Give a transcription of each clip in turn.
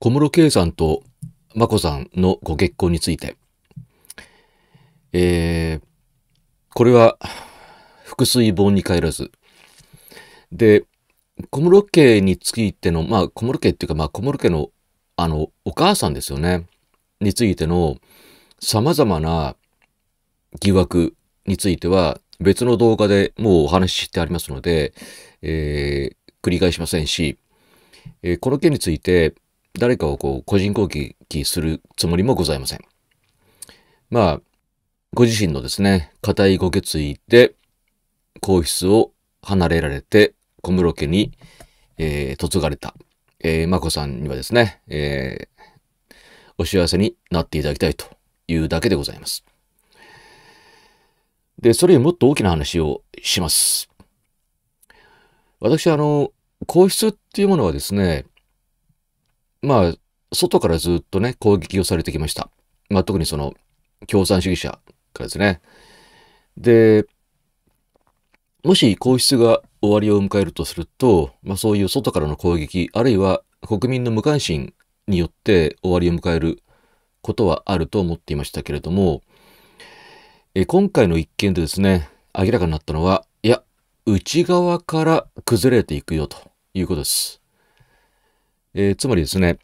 小室圭さんと眞子さんのご結婚について、えー、これは、複数本に帰らず。で、小室家についての、まあ、小室家っていうか、まあ、小室家の、あの、お母さんですよね、についての、様々な疑惑については、別の動画でもうお話ししてありますので、えー、繰り返しませんし、えー、この件について、誰かをこう、個人攻撃するつもりもございません。まあ、ご自身のですね、固いご決意で、皇室を離れられて、小室家に、えー、嫁がれた、えー、眞子さんにはですね、えー、お幸せになっていただきたいというだけでございます。で、それよりもっと大きな話をします。私、あの、皇室っていうものはですね、まあ、外からずっとね、攻撃をされてきました。まあ、特にその、共産主義者からですね。で、もし皇室が終わりを迎えるとすると、まあ、そういう外からの攻撃、あるいは国民の無関心によって終わりを迎えることはあると思っていましたけれども、え今回の一件でですね、明らかになったのは、いや、内側から崩れていくよということです。えー、つまりですね、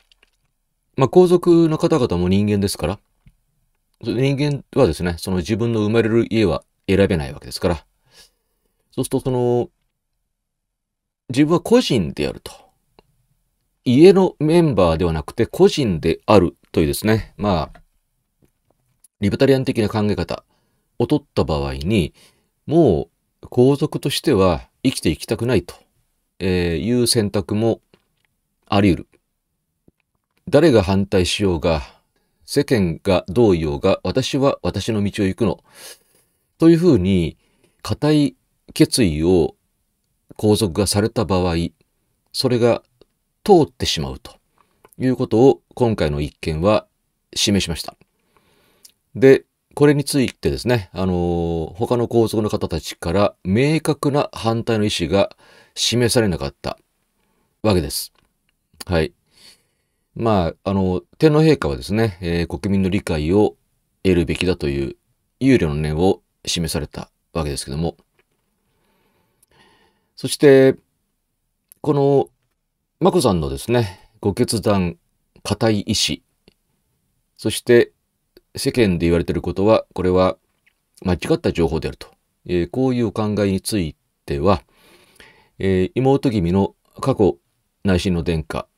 まあ、皇族の方々も人間ですから、人間はですね、その自分の生まれる家は選べないわけですから、そうするとその、自分は個人であると。家のメンバーではなくて個人であるというですね、まあ、リブタリアン的な考え方を取った場合に、もう皇族としては生きていきたくないという選択もあり得る。誰が反対しようが、世間がどう言おうが、私は私の道を行くの。というふうに、固い決意を皇族がされた場合、それが通ってしまうということを今回の一件は示しました。で、これについてですね、あの他の皇族の方たちから明確な反対の意思が示されなかったわけです。はい。まあ、あの、天皇陛下はですね、えー、国民の理解を得るべきだという憂慮の念を示されたわけですけども、そして、この、眞子さんのですね、ご決断、固い意志、そして世間で言われていることは、これは間違った情報であると、えー、こういうお考えについては、えー、妹君の過去内親の殿下、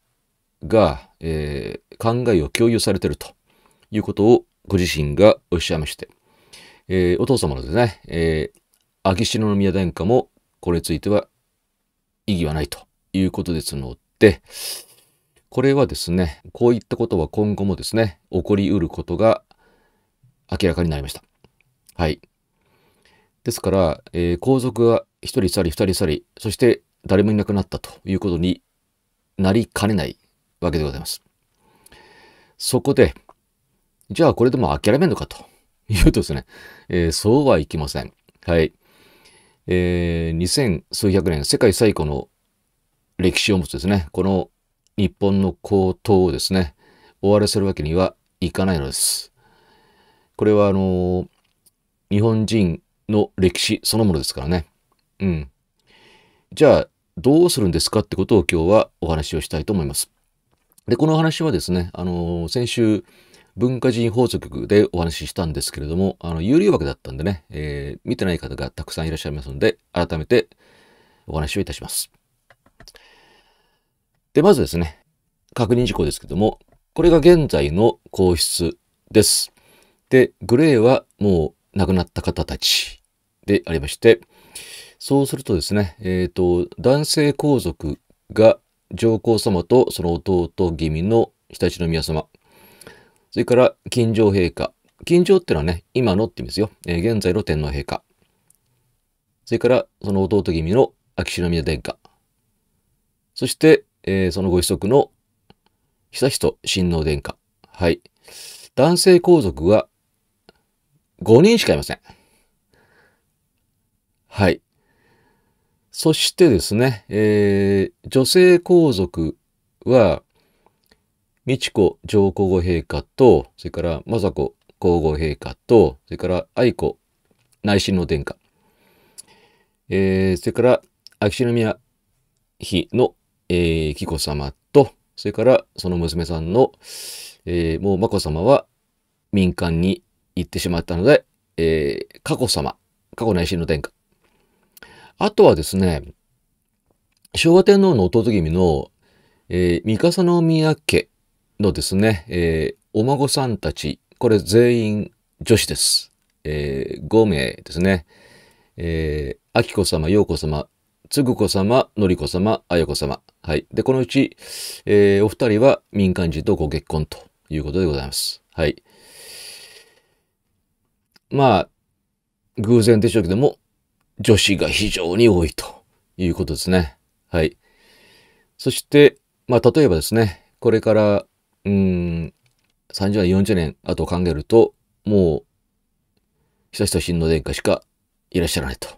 が、えー、考えを共有されているということをご自身がおっしゃいまして、えー、お父様のですね、えー、秋篠宮殿下もこれについては異議はないということですので、これはですね、こういったことは今後もですね、起こりうることが明らかになりました。はい。ですから、えー、皇族が1人去り2人去り、そして誰もいなくなったということになりかねないわけでございます。そこで、じゃあこれでも諦めるのかとい うとですね、えー、そうはいきません。はい。えー、2000数百年、世界最古の歴史を持つですね、この日本の高騰をですね、終わらせるわけにはいかないのです。これはあのー、日本人の歴史そのものですからね。うん。じゃあ、どうするんですかってことを今日はお話をしたいと思います。で、この話はですね、あの、先週、文化人法則でお話ししたんですけれども、あの、有料枠だったんでね、えー、見てない方がたくさんいらっしゃいますので、改めてお話をいたします。で、まずですね、確認事項ですけども、これが現在の皇室です。で、グレーはもう亡くなった方たちでありまして、そうするとですね、えっ、ー、と、男性皇族が上皇様とその弟義の常陸宮様。それから、金城陛下。金城ってのはね、今のって意味ですよ。えー、現在の天皇陛下。それから、その弟君の秋篠宮殿下。そして、えー、そのご子息の悠仁親王殿下。はい。男性皇族は5人しかいません。はい。そしてですね、えー、女性皇族は、美智子上皇后陛下と、それから雅子皇后陛下と、それから愛子内親王殿下、えー、それから秋篠宮妃の、えー、紀子様と、それからその娘さんの、えー、もう眞子さまは民間に行ってしまったので、えー、佳子さま、佳子内親王殿下あとはですね、昭和天皇の弟君の、えー、三笠宮家のですね、えー、お孫さんたち、これ全員女子です。えー、5名ですね。えー、秋子様、陽子様、つぐ子様、のり子様、あや子様。はい。で、このうち、えー、お二人は民間人とご結婚ということでございます。はい。まあ、偶然でしょうけども、女子が非常に多いということですね。はい。そして、まあ、例えばですね、これから、うん、30年、40年後を考えると、もう、久々親王殿下しかいらっしゃらないと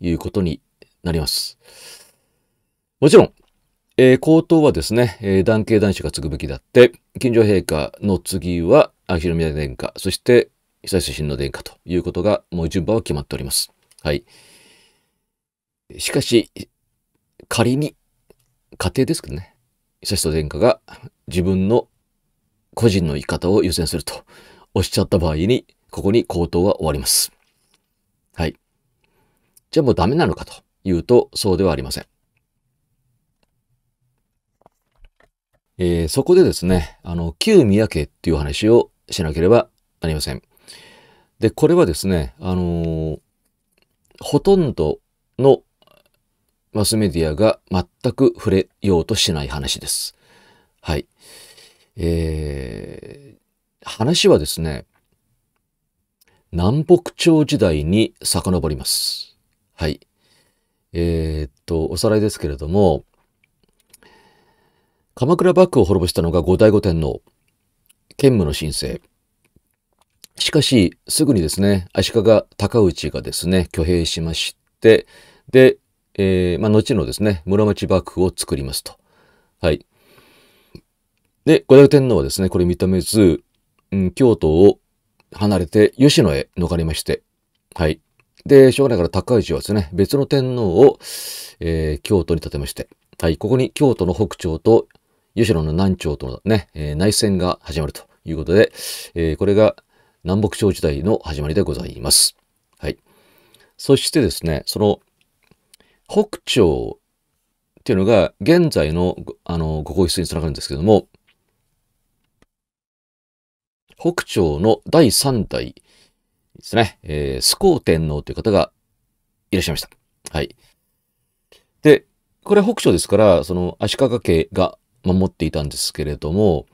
いうことになります。もちろん、えー、皇はですね、えー、男系男子が継ぐべきだって、近所陛下の次は、秋篠宮殿下、そして久々親王殿下ということが、もう順番は決まっております。はい。しかし、仮に、家庭ですけどね、悠仁殿下が自分の個人の生き方を優先するとおっしゃった場合に、ここに口頭は終わります。はい。じゃあもうダメなのかというと、そうではありません。えー、そこでですね、あの、旧宮家っていう話をしなければなりません。で、これはですね、あのー、ほとんどのマスメディアが全く触れようとしない話です。はい。えー、話はですね、南北朝時代に遡ります。はい。えー、っと、おさらいですけれども、鎌倉幕府を滅ぼしたのが後醍醐天皇、兼武の神聖、しかし、すぐにですね、足利高氏がですね、挙兵しまして、で、えー、まあ、後のですね、室町幕府を作りますと。はい。で、五代天皇はですね、これ認めず、うん、京都を離れて吉野へ逃れまして、はい。で、しょうがないから高内はですね、別の天皇を、えー、京都に建てまして、はい、ここに京都の北朝と吉野の南朝とのね、えー、内戦が始まるということで、えー、これが南北朝時代の始まりでございます。はい。そしてですね、その北朝っていうのが現在のあのご皇室につながるんですけども、北朝の第三代ですね、えー、スコー天皇という方がいらっしゃいました。はい。で、これ北朝ですから、その足利家が守っていたんですけれども、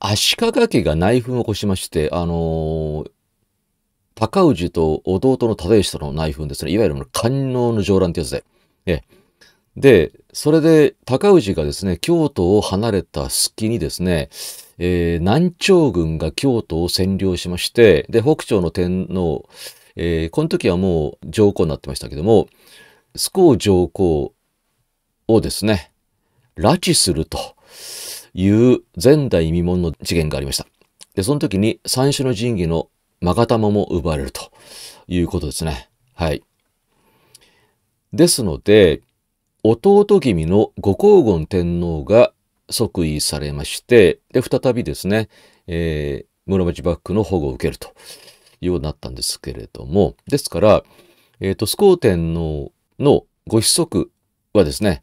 足利家が内紛を起こしまして、あのー、高氏と弟の忠義との内紛ですね。いわゆる官能の上乱ってやつで。えで、それで高氏がですね、京都を離れた隙にですね、えー、南朝軍が京都を占領しまして、で、北朝の天皇、えー、この時はもう上皇になってましたけども、スコー上皇をですね、拉致すると。いう前代未聞の事件がありました。で、その時に三種の神器の勾玉も奪われるということですね。はい。ですので、弟君の五皇厳天皇が即位されまして、で、再びですね、えー、室町幕府の保護を受けるというようになったんですけれども、ですから、えっ、ー、と、ス天皇のご子息はですね、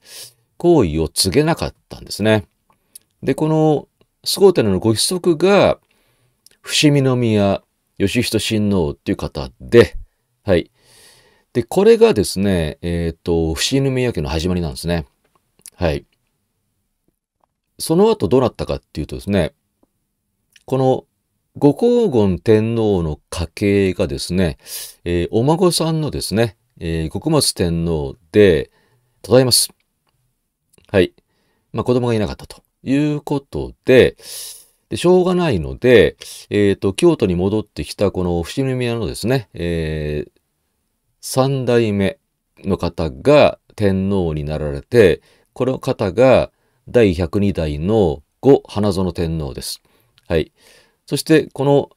行為を告げなかったんですね。で、このスゴーテのご子息が、伏見宮義人親王っていう方で、はい。で、これがですね、えっ、ー、と、伏見宮家の始まりなんですね。はい。その後どうなったかっていうとですね、このご黄金天皇の家系がですね、えー、お孫さんのですね、えー、国松天皇で、ただいます。はい。まあ子供がいなかったと。いうことで、でしょうがないので、えっ、ー、と、京都に戻ってきたこの伏見宮のですね、えー、三代目の方が天皇になられて、この方が第102代の後花園天皇です。はい。そして、この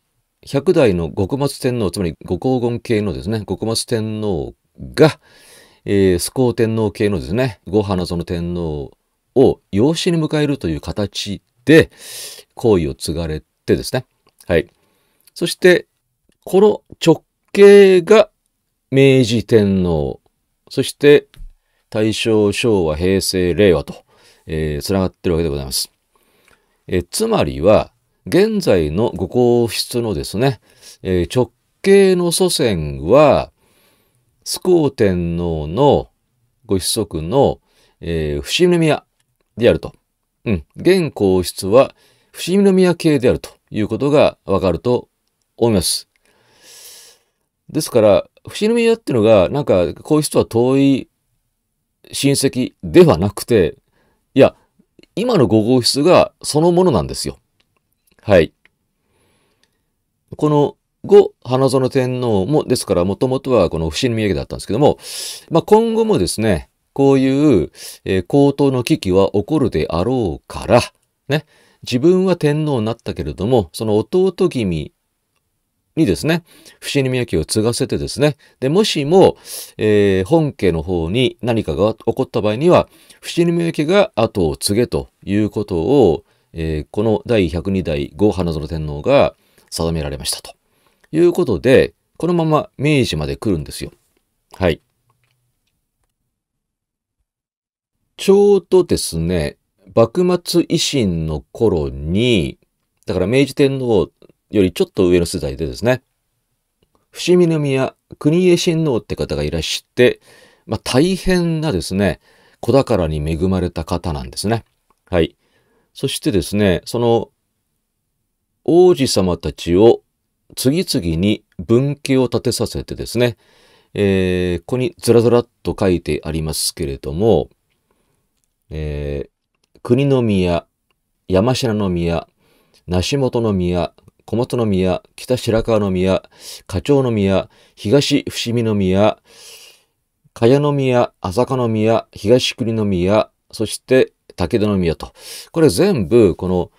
100代の極末天皇、つまり五黄金系のですね、極末天皇が、えー、スコ天皇系のですね、後花園天皇を養子に迎えるという形で、行為を継がれてですね。はい。そして、この直系が明治天皇、そして大正、昭和、平成、令和と、えー、繋がってるわけでございます。えつまりは、現在のご皇室のですね、えー、直系の祖先は、スコー天皇のご子息の、えー、伏見宮であると。うん。現皇室は伏見宮系であるということがわかると思います。ですから、伏見宮っていうのが、なんか皇室とは遠い親戚ではなくて、いや、今の5号室がそのものなんですよ。はい。この後、花園天皇も、ですから、もともとはこの伏見宮家だったんですけども、まあ、今後もですね、こういう、えー、高等の危機は起こるであろうから、ね、自分は天皇になったけれども、その弟君にですね、伏見宮家を継がせてですね、で、もしも、えー、本家の方に何かが起こった場合には、伏見宮家が後を継げということを、えー、この第102代後花園天皇が定められましたということで、このまま明治まで来るんですよ。はい。ちょうどですね、幕末維新の頃に、だから明治天皇よりちょっと上の世代でですね、伏見宮国江親王って方がいらして、まあ、大変なですね、子宝に恵まれた方なんですね。はい。そしてですね、その王子様たちを次々に分系を立てさせてですね、えー、ここにずらずらっと書いてありますけれども、えー、国の宮、山科の宮、梨本の宮、小松の宮、北白川の宮、課長の宮、東伏見の宮、茅野宮、浅香の宮、東国の宮、そして武田の宮と。これ全部、この、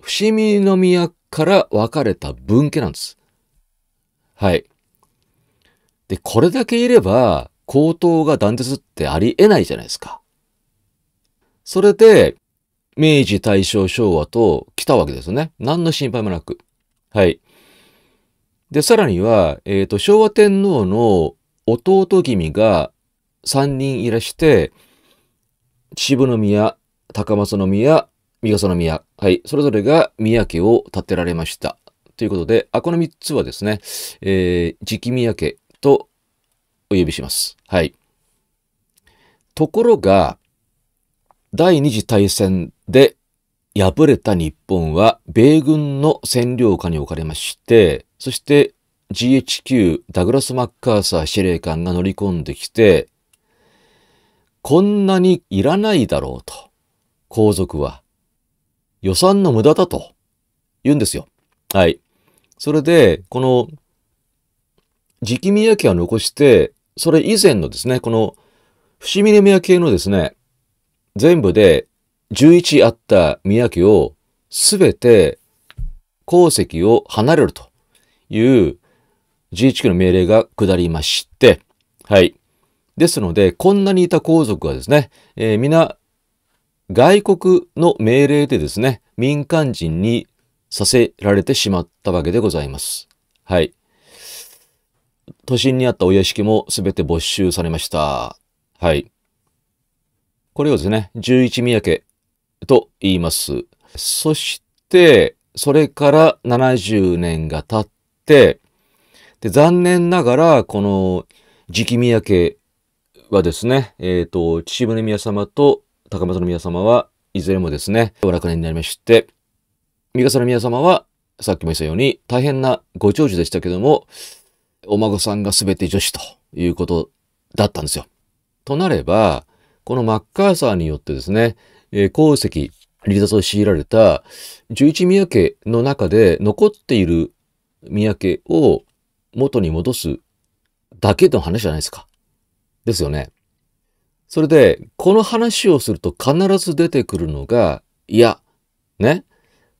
伏見の宮から分かれた分家なんです。はい。で、これだけいれば、高等が断絶ってありえないじゃないですか。それで、明治、大正、昭和と来たわけですね。何の心配もなく。はい。で、さらには、えっ、ー、と、昭和天皇の弟君が3人いらして、渋宮、高松宮、三笠宮、はい、それぞれが宮家を建てられました。ということで、あこの3つはですね、えー、時宮家とお呼びします。はい。ところが、第二次大戦で敗れた日本は米軍の占領下に置かれまして、そして GHQ ダグラス・マッカーサー司令官が乗り込んできて、こんなにいらないだろうと、皇族は。予算の無駄だと言うんですよ。はい。それで、この、直宮家は残して、それ以前のですね、この、伏見宮系のですね、全部で11あった宮家をすべて鉱石を離れるという GHQ の命令が下りまして、はい。ですので、こんなにいた皇族はですね、えー、皆、外国の命令でですね、民間人にさせられてしまったわけでございます。はい。都心にあったお屋敷も全て没収されました。はい。これをですね、十一三宅と言います。そして、それから70年が経って、で残念ながら、この磁気三宅はですね、えっ、ー、と、秩父の宮様と高松の宮様はいずれもですね、お楽年になりまして、三笠の宮様はさっきも言ったように大変なご長寿でしたけども、お孫さんが全て女子ということだったんですよ。となれば、このマッカーサーによってですね、えー、鉱石、離脱を強いられた十一宮家の中で残っている宮家を元に戻すだけの話じゃないですか。ですよね。それで、この話をすると必ず出てくるのが、いや、ね、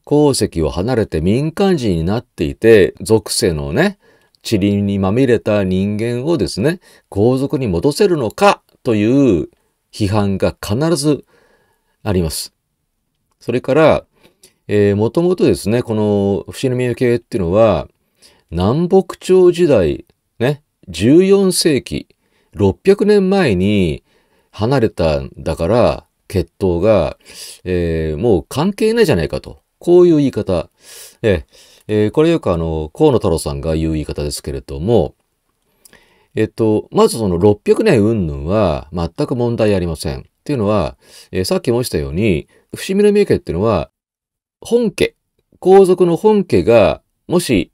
鉱石を離れて民間人になっていて、属性のね、塵にまみれた人間をですね、皇族に戻せるのかという批判が必ずあります。それから、えー、もともとですね、この伏見の系っていうのは、南北朝時代、ね、14世紀、600年前に離れたんだから、血統が、えー、もう関係ないじゃないかと。こういう言い方。えー、えー、これよくあの、河野太郎さんが言う言い方ですけれども、えっと、まずその600年云々は全く問題ありません。っていうのは、えー、さっき申したように、伏見の名家っていうのは、本家、皇族の本家が、もし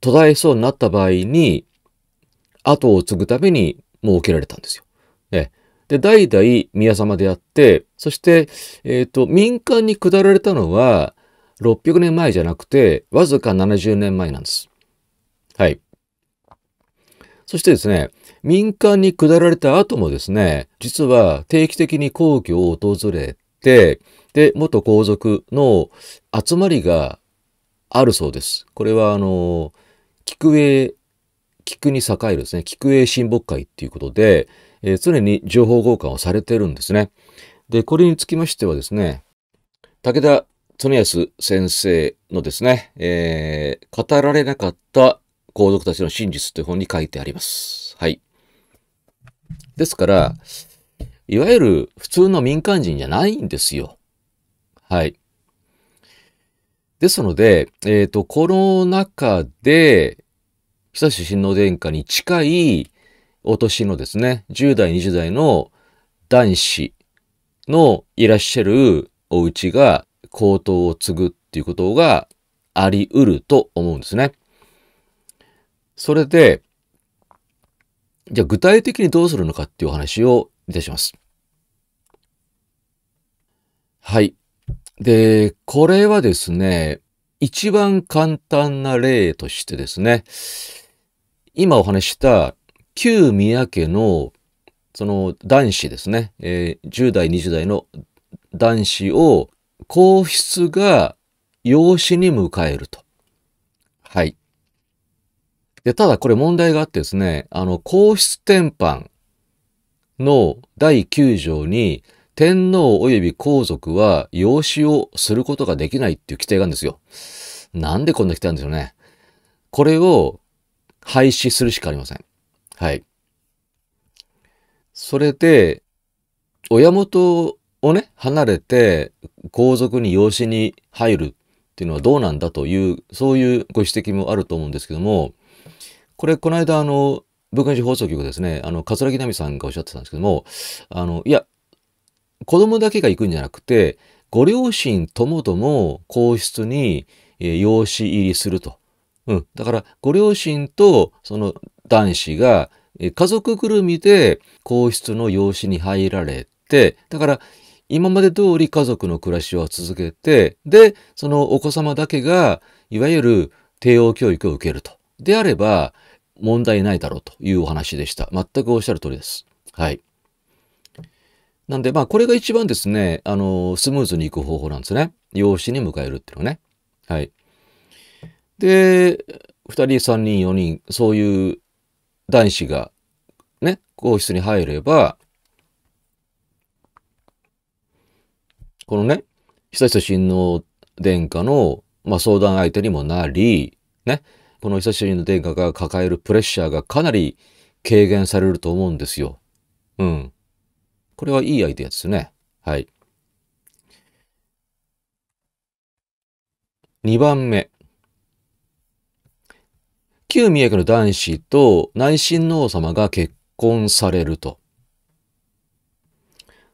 途絶えそうになった場合に、後を継ぐために設けられたんですよ。ね、で、代々宮様であって、そして、えっ、ー、と、民間に下られたのは、600年前じゃなくて、わずか70年前なんです。そしてですね、民間に下られた後もですね、実は定期的に皇居を訪れて、で、元皇族の集まりがあるそうです。これはあの、菊栄、菊に栄えるですね、菊栄親睦会っていうことで、えー、常に情報交換をされてるんですね。で、これにつきましてはですね、武田恒康先生のですね、えー、語られなかった皇族たちの真実という本に書いてあります。はい。ですから、いわゆる普通の民間人じゃないんですよ。はい。ですので、えっ、ー、と、この中で、久し親王殿下に近いお年のですね、10代、20代の男子のいらっしゃるお家が皇統を継ぐっていうことがあり得ると思うんですね。それで、じゃあ具体的にどうするのかっていうお話をいたします。はい。で、これはですね、一番簡単な例としてですね、今お話した旧宮家のその男子ですね、えー、10代、20代の男子を皇室が養子に迎えると。はい。で、ただこれ問題があってですね、あの、皇室典範の第9条に、天皇及び皇族は養子をすることができないっていう規定があるんですよ。なんでこんな規定なんでしょうね。これを廃止するしかありません。はい。それで、親元をね、離れて皇族に養子に入るっていうのはどうなんだという、そういうご指摘もあると思うんですけども、これ、この間、あの、文化人放送局ですね、あの、桂木奈美さんがおっしゃってたんですけども、あの、いや、子供だけが行くんじゃなくて、ご両親ともども皇室に、え養子入りすると。うん。だから、ご両親と、その男子が、え家族ぐるみで皇室の養子に入られて、だから、今まで通り家族の暮らしを続けて、で、そのお子様だけが、いわゆる帝王教育を受けると。であれば、問題ないだろうというお話でした。全くおっしゃる通りです。はい。なんで、まあ、これが一番ですね、あの、スムーズにいく方法なんですね。養子に迎えるっていうのはね。はい。で、2人、3人、4人、そういう男子が、ね、皇室に入れば、このね、久々親王殿下の、まあ、相談相手にもなり、ね、この久しぶりの殿下が抱えるプレッシャーがかなり軽減されると思うんですよ。うん。これはいいアイデアですね。はい。2番目。旧宮家の男子と内親王様が結婚されると。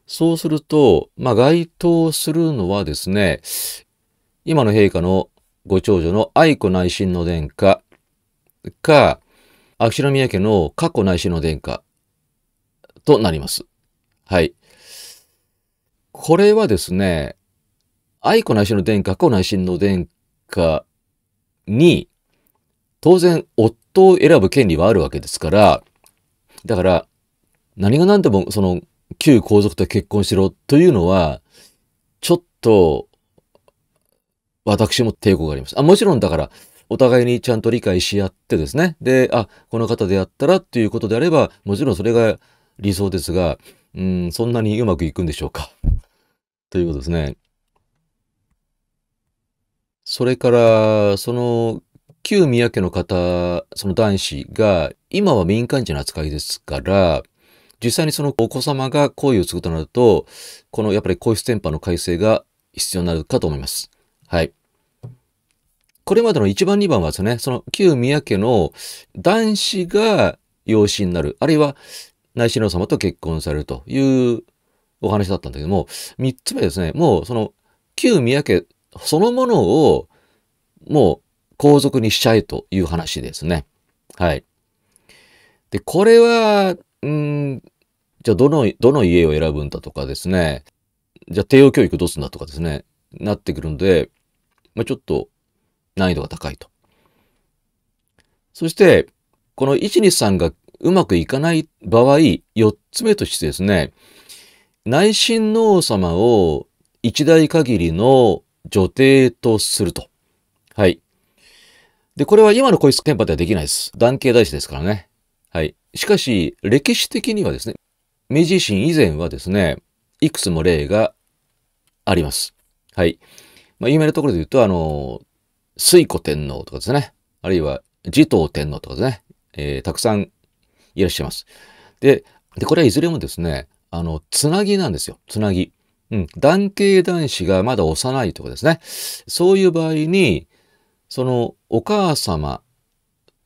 そうすると、まあ、該当するのはですね、今の陛下のご長女の愛子内親王殿下か、秋篠宮家の過去内親王殿下となります。はい。これはですね、愛子内親王殿下、過去内親王殿下に、当然夫を選ぶ権利はあるわけですから、だから、何が何でもその旧皇族と結婚しろというのは、ちょっと私も抵抗があります。あ、もちろんだから、お互いにちゃんと理解し合ってですね。で、あ、この方であったらっていうことであれば、もちろんそれが理想ですが、うん、そんなにうまくいくんでしょうか。ということですね。それから、その、旧宮家の方、その男子が、今は民間人の扱いですから、実際にそのお子様が行為をつくとなると、このやっぱり皇室天パの改正が必要になるかと思います。はい。これまでの1番2番はですね、その旧宮家の男子が養子になる、あるいは内親王様と結婚されるというお話だったんだけども、3つ目ですね、もうその旧宮家そのものをもう皇族にしちゃえという話ですね。はい。で、これは、うんじゃあどの、どの家を選ぶんだとかですね、じゃあ帝王教育どうすんだとかですね、なってくるんで、まあ、ちょっと難易度が高いと。そして、この123がうまくいかない場合、4つ目としてですね、内親王様を一代限りの女帝とすると。はい。で、これは今の皇室憲法ではできないです。男系大使ですからね。はい。しかし、歴史的にはですね、明治維新以前はですね、いくつも例があります。はい。まあ、有名なところで言うと、あの、水古天皇とかですね。あるいは、持統天皇とかですね。えー、たくさんいらっしゃいます。で、で、これはいずれもですね、あの、つなぎなんですよ。つなぎ。うん。男系男子がまだ幼いとかですね。そういう場合に、その、お母様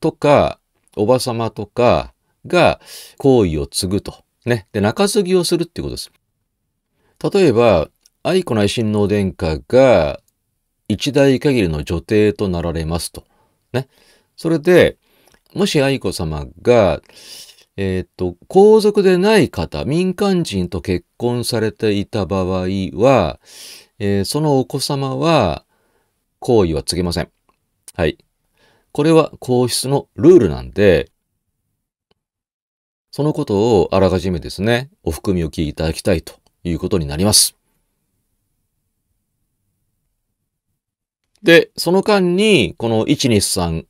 とか、おば様とかが、行為を継ぐと。ね。で、中継ぎをするっていうことです。例えば、愛子内親王殿下が一代限りの女帝となられますと。ね。それで、もし愛子さまが、えっ、ー、と、皇族でない方、民間人と結婚されていた場合は、えー、そのお子様は、行為は告げません。はい。これは皇室のルールなんで、そのことをあらかじめですね、お含みを聞いていただきたいということになります。で、その間に、この123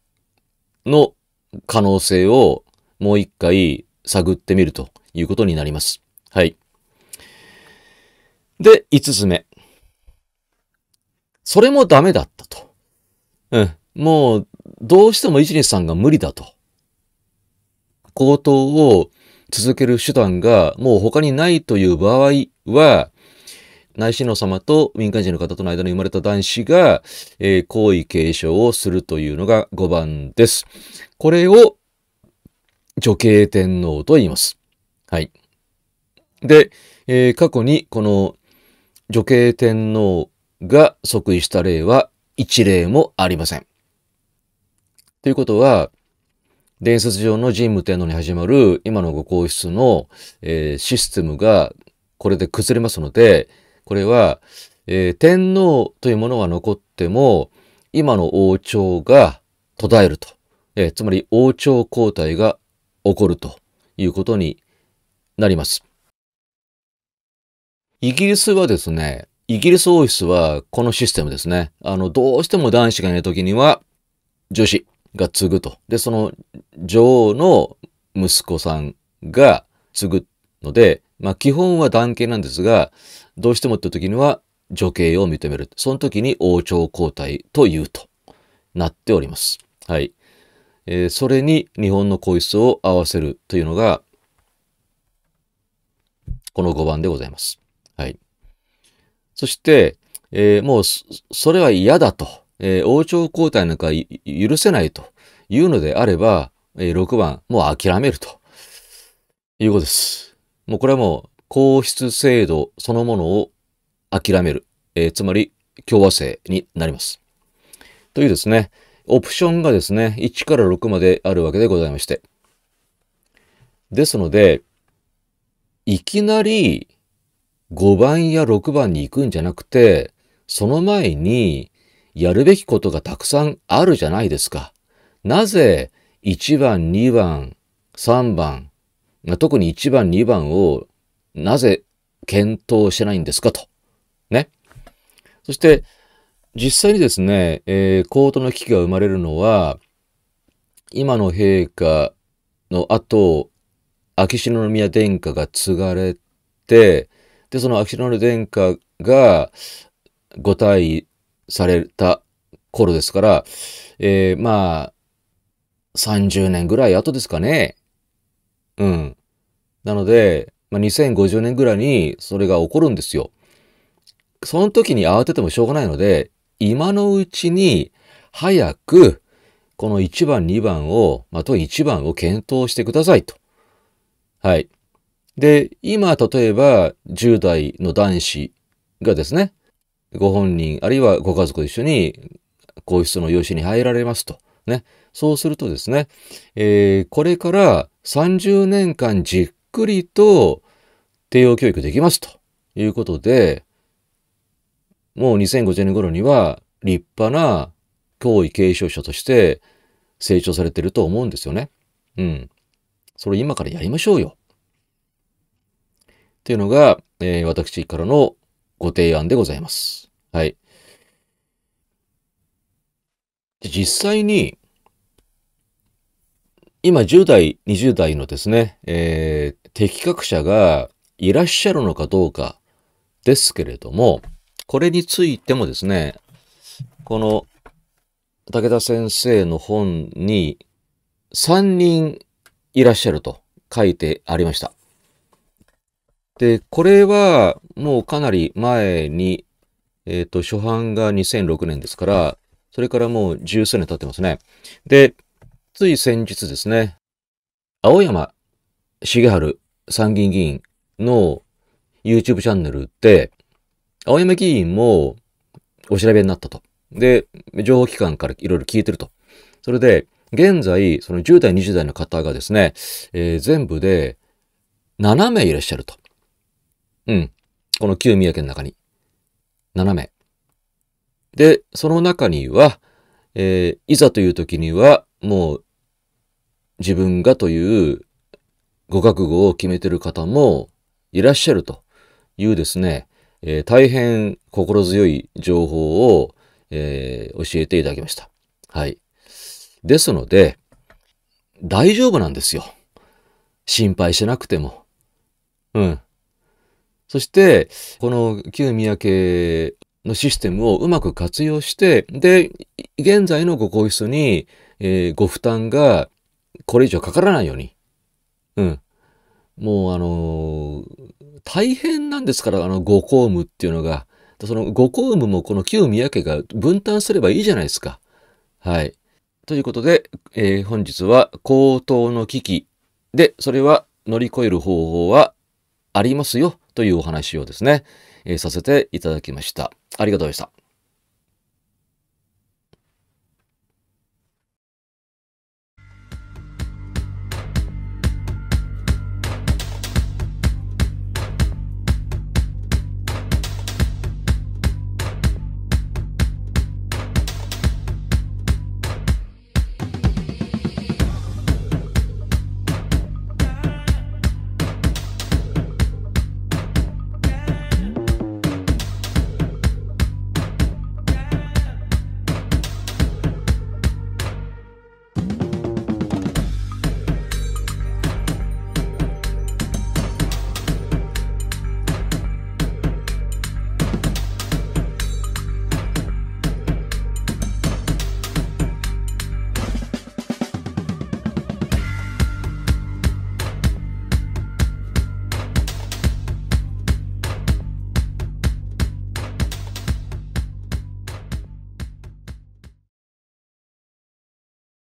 の可能性をもう一回探ってみるということになります。はい。で、5つ目。それもダメだったと。うん。もう、どうしても123が無理だと。行動を続ける手段がもう他にないという場合は、内親王様と民間人の方との間に生まれた男子が、えー、皇位継承をするというのが5番です。これを女系天皇と言います。はい。で、えー、過去にこの女系天皇が即位した例は一例もありません。ということは、伝説上の神武天皇に始まる今のご皇室の、えー、システムがこれで崩れますので、これは、えー、天皇というものが残っても、今の王朝が途絶えると。えー、つまり王朝交代が起こるということになります。イギリスはですね、イギリス王室はこのシステムですね。あの、どうしても男子がいない時には、女子が継ぐと。で、その女王の息子さんが継ぐので、まあ、基本は男系なんですが、どうしてもって時には女系を認める。その時に王朝交代というとなっております。はい。えー、それに日本の皇室を合わせるというのが、この5番でございます。はい。そして、えー、もう、それは嫌だと。えー、王朝交代なんか許せないというのであれば、えー、6番、もう諦めるということです。もうこれはもう皇室制度そのものを諦める。えー、つまり共和制になります。というですね、オプションがですね、1から6まであるわけでございまして。ですので、いきなり5番や6番に行くんじゃなくて、その前にやるべきことがたくさんあるじゃないですか。なぜ1番、2番、3番、特に1番、2番をなぜ検討してないんですかと。ね。そして、実際にですね、えー、コートの危機が生まれるのは、今の陛下の後、秋篠宮殿下が継がれて、で、その秋篠宮殿下がご退位された頃ですから、えー、まあ、30年ぐらい後ですかね。うん。なので、まあ、2050年ぐらいにそれが起こるんですよ。その時に慌ててもしょうがないので、今のうちに早くこの1番、2番を、まあ、と1番を検討してくださいと。はい。で、今、例えば10代の男子がですね、ご本人、あるいはご家族と一緒に皇室の養子に入られますと。ね。そうするとですね、えー、これから30年間じっくりと低用教育できますということで、もう2050年頃には立派な教位継承者として成長されてると思うんですよね。うん。それ今からやりましょうよ。っていうのが、えー、私からのご提案でございます。はい。実際に今10代、20代のですね、えー、的確者がいらっしゃるのかどうかですけれども、これについてもですね、この武田先生の本に3人いらっしゃると書いてありました。で、これはもうかなり前に、えっ、ー、と、初版が2006年ですから、それからもう十数年経ってますね。で、つい先日ですね、青山茂春参議院議員の YouTube チャンネルで、青山議員もお調べになったと。で、情報機関からいろいろ聞いてると。それで、現在、その10代、20代の方がですね、えー、全部で7名いらっしゃると。うん。この旧宮家の中に。7名。で、その中には、えー、いざという時には、もう自分がというご覚悟を決めてる方もいらっしゃるというですね、えー、大変心強い情報を、えー、教えていただきました。はい。ですので、大丈夫なんですよ。心配しなくても。うん。そして、この旧宮家のシステムをうまく活用して、で、現在のご皇室に、えー、ご負担がこれ以上かからないように。うん。もうあのー、大変なんですから、あの、ご公務っていうのが。そのご公務もこの旧宮家が分担すればいいじゃないですか。はい。ということで、えー、本日は高騰の危機で、それは乗り越える方法はありますよというお話をですね、えー、させていただきました。ありがとうございました。